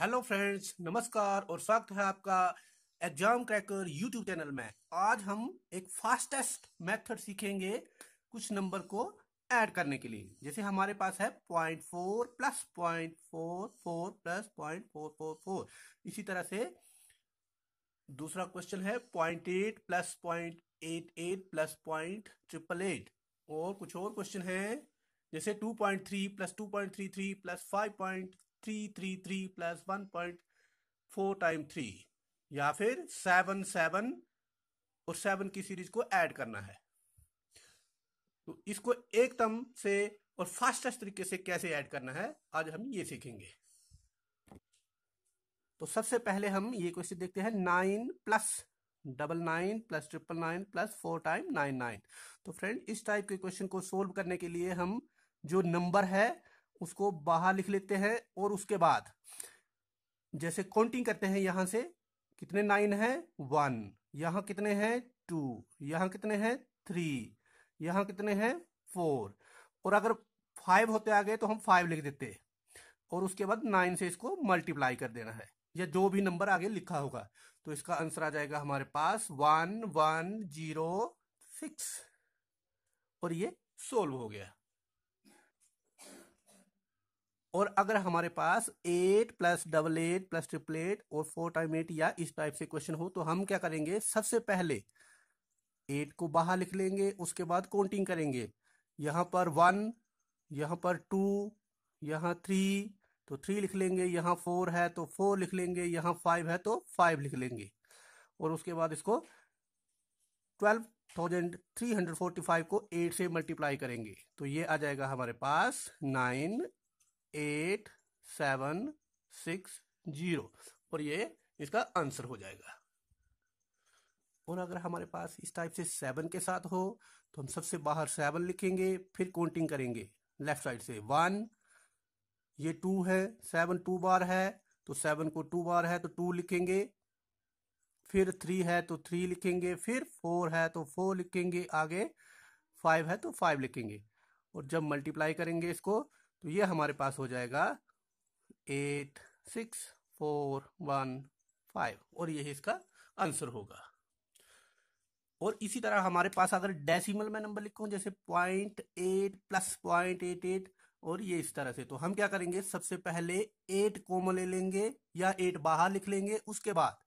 hello friends नमस्कार और स्वागत है आपका एग्जाम क्रैकर यूट्यूब चैनल में आज हम एक फास्टेस्ट मेथड सीखेंगे कुछ नंबर को ऐड करने के लिए जैसे हमारे पास है point four plus point four four plus point four four four इसी तरह से दूसरा क्वेश्चन है point eight plus point eight eight plus point triple eight और कुछ और क्वेश्चन है जैसे two point three plus two point three three plus five point three three three plus one point four time three या फिर seven seven और seven की series को ऐड करना है तो इसको एकदम से और फास्टेस्ट तरीके से कैसे ऐड करना है आज हम ये सीखेंगे तो सबसे पहले हम ये क्वेश्चन देखते हैं nine plus double nine plus triple nine plus four time nine nine तो फ्रेंड इस टाइप के क्वेश्चन को सोल्व करने के लिए हम जो नंबर है उसको बाहर लिख लेते हैं और उसके बाद जैसे काउंटिंग करते हैं यहाँ से कितने नाइन है वन यहाँ कितने हैं टू यहाँ कितने हैं थ्री यहाँ कितने हैं फोर और अगर फाइव होते आ गए तो हम फाइव लिख देते और उसके बाद नाइन से इसको मल्टीप्लाई कर देना है या जो भी नंबर आगे लिखा होगा तो इसका आंसर आ जाएगा हमारे पास वन वन जीरो सिक्स और ये सोल्व हो गया और अगर हमारे पास eight plus double eight plus triple eight और फोर टाइम एट या इस टाइप से क्वेश्चन हो तो हम क्या करेंगे सबसे पहले एट को बाहर लिख लेंगे उसके बाद काउंटिंग करेंगे यहाँ पर वन यहाँ पर टू यहाँ थ्री तो थ्री लिख लेंगे यहाँ फोर है तो फोर लिख लेंगे यहाँ फाइव है तो फाइव लिख लेंगे और उसके बाद इसको twelve thousand three hundred forty five को एट से मल्टीप्लाई करेंगे तो ये आ जाएगा हमारे पास nine eight seven six zero और ये इसका आंसर हो जाएगा और अगर हमारे पास इस टाइप से सेवन के साथ हो तो हम सबसे बाहर सेवन लिखेंगे फिर काउंटिंग करेंगे लेफ्ट साइड से वन ये टू है सेवन टू बार है तो सेवन को टू बार है तो टू लिखेंगे फिर थ्री है तो थ्री लिखेंगे फिर फोर है तो फोर लिखेंगे आगे फाइव है तो फाइव लिखेंगे और जब मल्टीप्लाई करेंगे इसको तो ये हमारे पास हो जाएगा eight six four one five और यही इसका आंसर होगा और इसी तरह हमारे पास अगर डेसिमल में नंबर लिखूं जैसे point eight plus point eight eight और ये इस तरह से तो हम क्या करेंगे सबसे पहले एट कोमा ले लेंगे या एट बाहर लिख लेंगे उसके बाद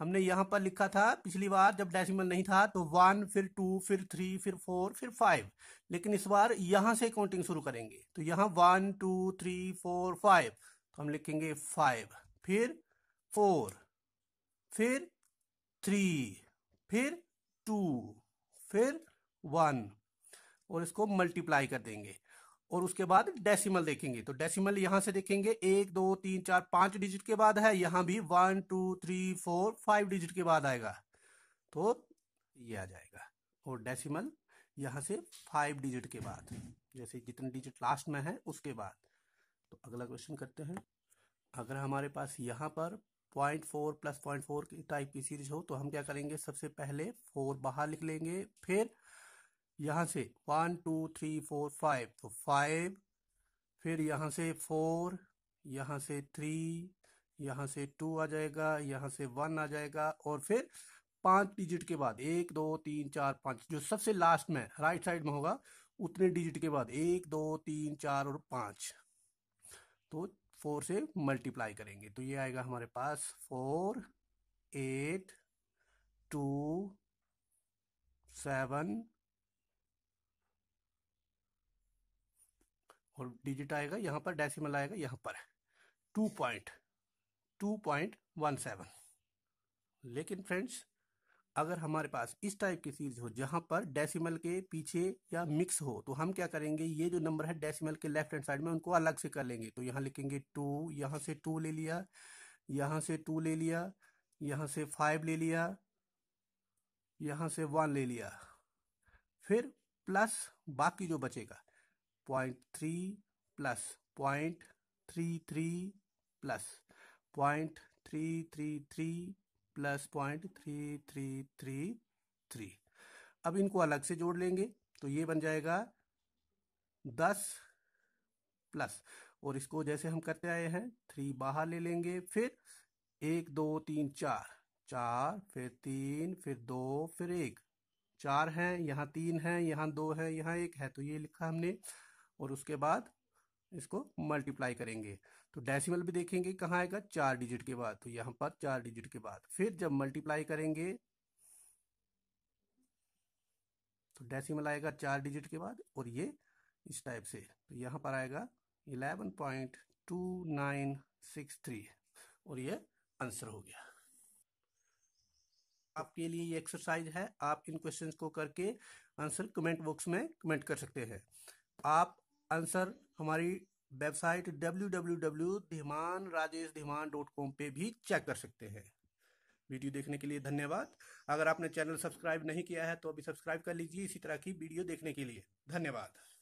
हमने यहाँ पर लिखा था पिछली बार जब डेसिमल नहीं था तो वन फिर टू फिर थ्री फिर फोर फिर फाइव लेकिन इस बार यहाँ से काउंटिंग शुरू करेंगे तो यहाँ one two three four five तो हम लिखेंगे फाइव फिर फोर फिर थ्री फिर टू फिर वन और इसको मल्टीप्लाई कर देंगे और उसके बाद डेसिमल देखेंगे तो डेसिमल यहां से देखेंगे एक दो तीन चार पांच डिजिट के बाद है यहां भी one two three four five digit के बाद आएगा तो ये आ जाएगा और डेसिमल यहां से फाइव डिजिट के बाद जैसे जितने डिजिट लास्ट में है उसके बाद तो अगला क्वेश्चन करते हैं अगर हमारे पास यहाँ पर point four plus point four की टाइप की सीरीज हो तो हम क्या करेंगे सबसे पहले फोर बाहर लिख लेंगे फिर यहाँ से one two three four five तो फाइव फिर यहाँ से फोर यहाँ से थ्री यहाँ से टू आ जाएगा यहाँ से वन आ जाएगा और फिर पांच डिजिट के बाद एक दो तीन चार पाँच जो सबसे लास्ट में राइट साइड में होगा उतने डिजिट के बाद एक दो तीन चार और पाँच तो फोर से मल्टीप्लाई करेंगे तो ये आएगा हमारे पास फोर एट टू सेवन और डिजिट आएगा यहाँ पर डेसिमल आएगा यहाँ पर two point two point one seven लेकिन फ्रेंड्स अगर हमारे पास इस टाइप की सीरीज हो जहां पर डेसिमल के पीछे या मिक्स हो तो हम क्या करेंगे ये जो नंबर है डेसिमल के लेफ्ट हैंड साइड में उनको अलग से कर लेंगे तो यहाँ लिखेंगे टू यहाँ से टू ले लिया यहाँ से टू ले लिया यहाँ से फाइव ले लिया यहाँ से वन ले लिया फिर प्लस बाकी जो बचेगा point three plus point three three plus point three three three plus point three three three three अब इनको अलग से जोड़ लेंगे तो ये बन जाएगा दस प्लस और इसको जैसे हम करते आए हैं थ्री बाहर ले लेंगे फिर एक दो तीन चार चार फिर तीन फिर दो फिर एक चार हैं यहाँ तीन हैं यहाँ दो हैं यहाँ एक है तो ये लिखा हमने और उसके बाद इसको मल्टीप्लाई करेंगे तो डेसिमल भी देखेंगे कहाँ आएगा चार डिजिट के बाद तो यहाँ पर चार डिजिट के बाद फिर जब मल्टीप्लाई करेंगे तो डेसिमल आएगा चार डिजिट के बाद और ये इस टाइप से तो यहाँ पर आएगा eleven point two nine six three और ये आंसर हो गया आपके लिए ये एक्सरसाइज है आप इन क्वेश्चंस को करके आंसर कमेंट बॉक्स में कमेंट कर सकते हैं आप आंसर हमारी website W W W Dhiman Rajesh Dhiman dot com पर भी चेक कर सकते हैं वीडियो देखने के लिए धन्यवाद अगर आपने चैनल सब्सक्राइब नहीं किया है तो अभी सब्सक्राइब कर लीजिए इसी तरह की वीडियो देखने के लिए धन्यवाद